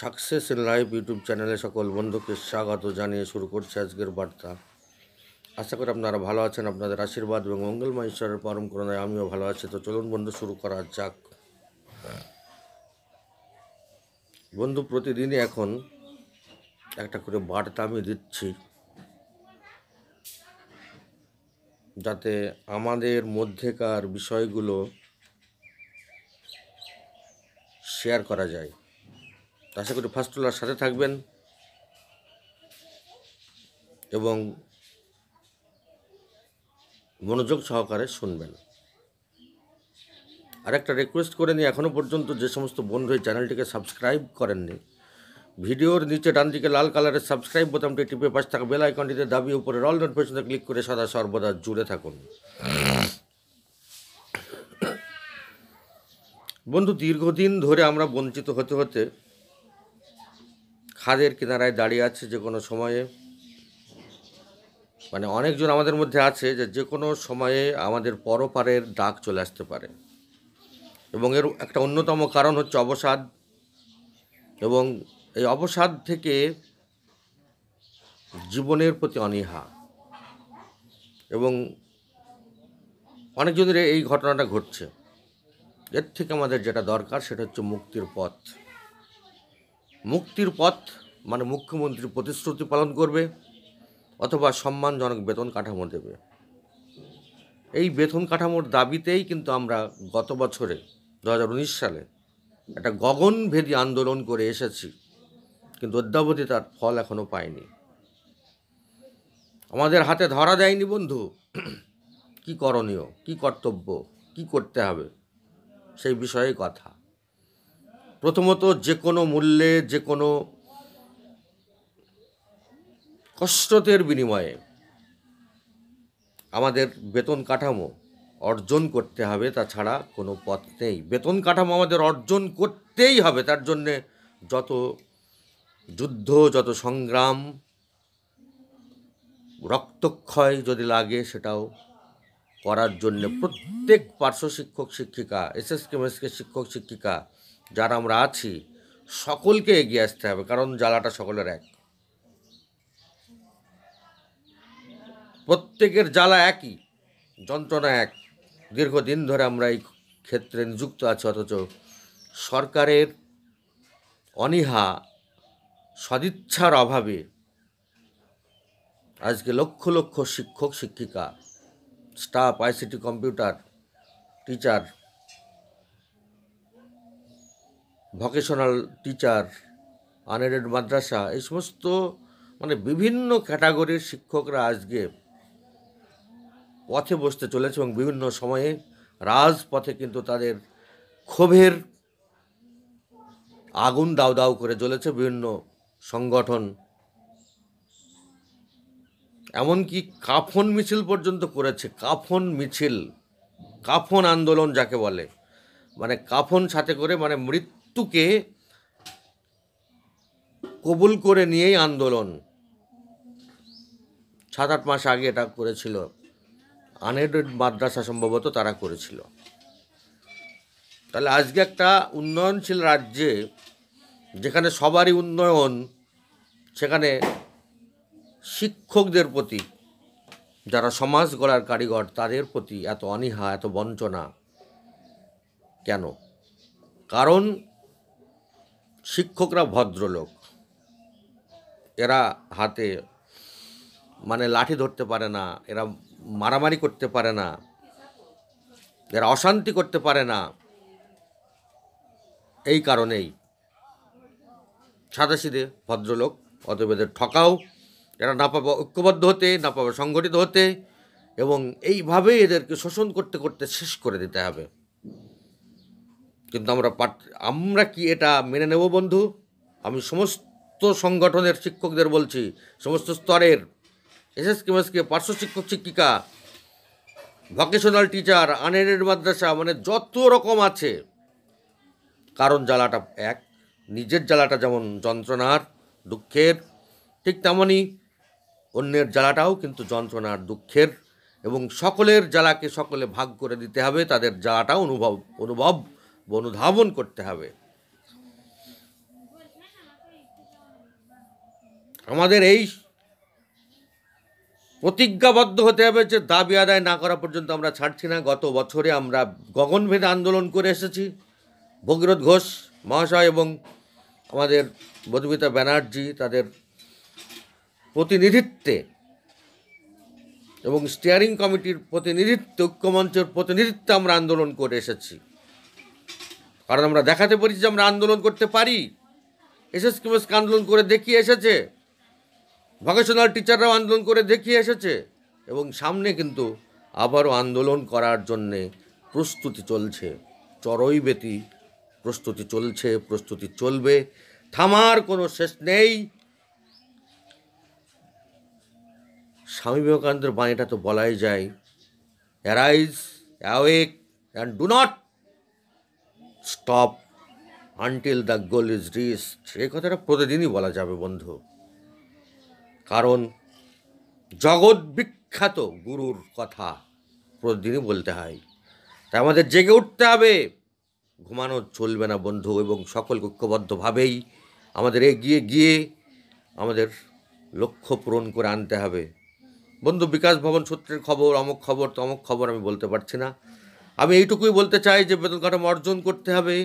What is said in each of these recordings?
success in live YouTube চ্যানেলে সকল বন্ধুকে স্বাগত জানিয়ে শুরু করছে আজকের বার্তা আশা করি আপনারা ভালো আছেন আপনাদের আশীর্বাদ এবং মঙ্গলমা ঈশ্বরের পরম করণায় আমিও ভালো আছি তো চলুন বন্ধু শুরু করা যাক বন্ধু প্রতিদিনই এখন একটা করে বার্তা আমি দিচ্ছি যাতে আমাদের মধ্যেকার বিষয়গুলো শেয়ার করা যায় আশা করি ফার্স্ট তোলার সাথে থাকবেন এবং মনোযোগ সহকারে শুনবেন আরেকটা রিকোয়েস্ট করে নিই এখনও পর্যন্ত যে সমস্ত বন্ধু এই চ্যানেলটিকে সাবস্ক্রাইব করেননি ভিডিওর নিচে ডান দিকে লাল কালারের সাবস্ক্রাইব বোতামটি টিপে পাশে থাকা বেল আইকনটিতে দাবি উপরে অল নোটিফিকেশনে ক্লিক করে সদা সর্বদা জুড়ে থাকুন বন্ধু দীর্ঘদিন ধরে আমরা বঞ্চিত হতে হতে খাদের কিনারায় দাঁড়িয়ে আছে যে কোনো সময়ে মানে অনেকজন আমাদের মধ্যে আছে যে যে কোনো সময়ে আমাদের পরপারের ডাক চলে আসতে পারে এবং এর একটা অন্যতম কারণ হচ্ছে অবসাদ এবং এই অবসাদ থেকে জীবনের প্রতি অনীহা এবং অনেকজনের এই ঘটনাটা ঘটছে এর থেকে আমাদের যেটা দরকার সেটা হচ্ছে মুক্তির পথ মুক্তির পথ মানে মুখ্যমন্ত্রী প্রতিশ্রুতি পালন করবে অথবা সম্মানজনক বেতন কাঠামো দেবে এই বেতন কাঠামোর দাবিতেই কিন্তু আমরা গত বছরে দু সালে একটা গগনভেদী আন্দোলন করে এসেছি কিন্তু অদ্যাবধি তার ফল এখনও পায়নি আমাদের হাতে ধরা দেয়নি বন্ধু কি করণীয় কি কর্তব্য কি করতে হবে সেই বিষয়ে কথা প্রথমত যে কোনো মূল্যে যে কোনো কষ্টতের বিনিময়ে আমাদের বেতন কাঠামো অর্জন করতে হবে তাছাড়া কোনো পথ নেই বেতন কাঠামো আমাদের অর্জন করতেই হবে তার জন্যে যত যুদ্ধ যত সংগ্রাম রক্তক্ষয় যদি লাগে সেটাও করার জন্য প্রত্যেক পার্শ্ব শিক্ষক শিক্ষিকা এস এস কেমএসকে শিক্ষক শিক্ষিকা যারা আমরা আছি সকলকে এগিয়ে আসতে হবে কারণ জ্বালাটা সকলের এক প্রত্যেকের জ্বালা একই যন্ত্রণা এক দীর্ঘদিন ধরে আমরা এই ক্ষেত্রে নিযুক্ত আছি অথচ সরকারের অনীহা সদিচ্ছার অভাবে আজকে লক্ষ লক্ষ শিক্ষক শিক্ষিকা staff ICT computer teacher vocational teacher unaided মাদ্রাসা এই সমস্ত মানে বিভিন্ন ক্যাটাগরির শিক্ষকরা আজকে পথে বসতে চলেছে এবং বিভিন্ন সময়ে রাজপথে কিন্তু তাদের ক্ষোভের আগুন দাউ দাউ করে চলেছে বিভিন্ন সংগঠন এমনকি কাফন মিছিল পর্যন্ত করেছে কাফন মিছিল কাফন আন্দোলন যাকে বলে মানে কাফন সাথে করে মানে মৃত মৃত্যুকে কবুল করে নিয়েই আন্দোলন সাত আট মাস আগে এটা করেছিল আনএডেড মাদ্রাসা সম্ভবত তারা করেছিল তাহলে আজকে একটা উন্নয়নশীল রাজ্যে যেখানে সবারই উন্নয়ন সেখানে শিক্ষকদের প্রতি যারা সমাজ গড়ার কারিগর তাদের প্রতি এত অনীহা এত বঞ্চনা কেন কারণ শিক্ষকরা ভদ্রলোক এরা হাতে মানে লাঠি ধরতে পারে না এরা মারামারি করতে পারে না এরা অশান্তি করতে পারে না এই কারণেই সাদাশিদে ভদ্রলোক অতএব এদের ঠকাও এরা না পাবে ঐক্যবদ্ধ হতে না পাবে সংগঠিত হতে এবং এইভাবেই এদেরকে শোষণ করতে করতে শেষ করে দিতে হবে কিন্তু আমরা পাঠ আমরা কি এটা মেনে নেব বন্ধু আমি সমস্ত সংগঠনের শিক্ষকদের বলছি সমস্ত স্তরের এসএস কেমএসকে পার্শ্ব শিক্ষক শিক্ষিকা ভকেশনাল টিচার আনএডেড মাদ্রাসা মানে যত রকম আছে কারণ জ্বালাটা এক নিজের জ্বালাটা যেমন যন্ত্রণার দুঃখের ঠিক তেমনই অন্যের জ্বালাটাও কিন্তু যন্ত্রণার দুঃখের এবং সকলের জ্বালাকে সকলে ভাগ করে দিতে হবে তাদের জ্বালাটা অনুভব অনুভব অনুধাবন করতে হবে আমাদের এই প্রতিজ্ঞাবদ্ধ হতে হবে যে দাবি আদায় না করা পর্যন্ত আমরা ছাড়ছি না গত বছরে আমরা গগনভেদ আন্দোলন করে এসেছি ভগীরথ ঘোষ মহাশয় এবং আমাদের মধুমিতা ব্যানার্জি তাদের প্রতিনিধিত্বে এবং স্টিয়ারিং কমিটির প্রতিনিধিত্ব ঐক্যমঞ্চের প্রতিনিধিত্বে আমরা আন্দোলন করে এসেছি কারণ আমরা দেখাতে পারি যে আমরা আন্দোলন করতে পারি এসএস কিমসকে আন্দোলন করে দেখিয়ে এসেছে ভকেশনাল টিচাররাও আন্দোলন করে দেখিয়ে এসেছে এবং সামনে কিন্তু আবারও আন্দোলন করার জন্যে প্রস্তুতি চলছে চরই ব্যতি প্রস্তুতি চলছে প্রস্তুতি চলবে থামার কোনো শেষ নেই স্বামী বিবেকানন্দের বাণীটা তো বলাই যায় arise awake and do not stop until the goal is reached এই কথাটা প্রতিদিনই বলা যাবে বন্ধু কারণ জগৎ বিখ্যাত গুরুর কথা প্রতিদিনই বলতে হয় তাই আমাদের জেগে উঠতে হবে ঘুমানো চলবে না বন্ধু এবং সকল ঐক্যবদ্ধভাবেই আমাদের এগিয়ে গিয়ে আমাদের লক্ষ্য পূরণ করে আনতে হবে বন্ধু বিকাশ ভবন সূত্রের খবর অমুক খবর তমুক খবর আমি বলতে পারছি না আমি এইটুকুই বলতে চাই যে বেতন কাঠামো অর্জন করতে হবে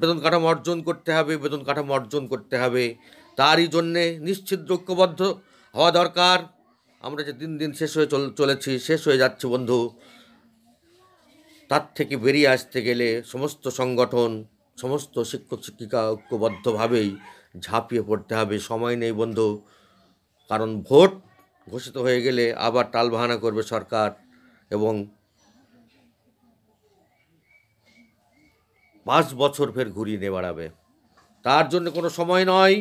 বেতন কাঠামো অর্জন করতে হবে বেতন কাঠামো অর্জন করতে হবে তারই জন্যে নিশ্চিত ঐক্যবদ্ধ হওয়া দরকার আমরা যে দিন দিন শেষ হয়ে চলেছি শেষ হয়ে যাচ্ছে বন্ধু তার থেকে বেরিয়ে আসতে গেলে সমস্ত সংগঠন সমস্ত শিক্ষক শিক্ষিকা ঐক্যবদ্ধভাবেই ঝাঁপিয়ে পড়তে হবে সময় নেই বন্ধু কারণ ভোট ঘোষিত হয়ে গেলে আবার টালবাহানা করবে সরকার এবং পাঁচ বছর ফের ঘুরিয়ে নিয়ে বেড়াবে তার জন্য কোনো সময় নয়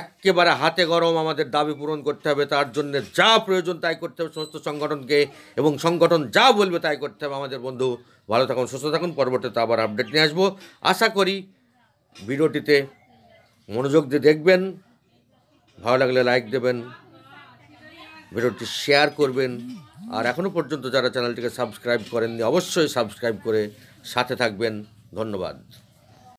একেবারে হাতে গরম আমাদের দাবি পূরণ করতে হবে তার জন্য যা প্রয়োজন তাই করতে হবে সমস্ত সংগঠনকে এবং সংগঠন যা বলবে তাই করতে হবে আমাদের বন্ধু ভালো থাকুন সুস্থ থাকুন পরবর্তীতে আবার আপডেট নিয়ে আসবো আশা করি ভিডিওটিতে মনোযোগ দিয়ে দেখবেন ভালো লাগলে লাইক দেবেন ভিডিওটি শেয়ার করবেন আর এখনও পর্যন্ত যারা চ্যানেলটিকে সাবস্ক্রাইব করেননি অবশ্যই সাবস্ক্রাইব করে সাথে থাকবেন ধন্যবাদ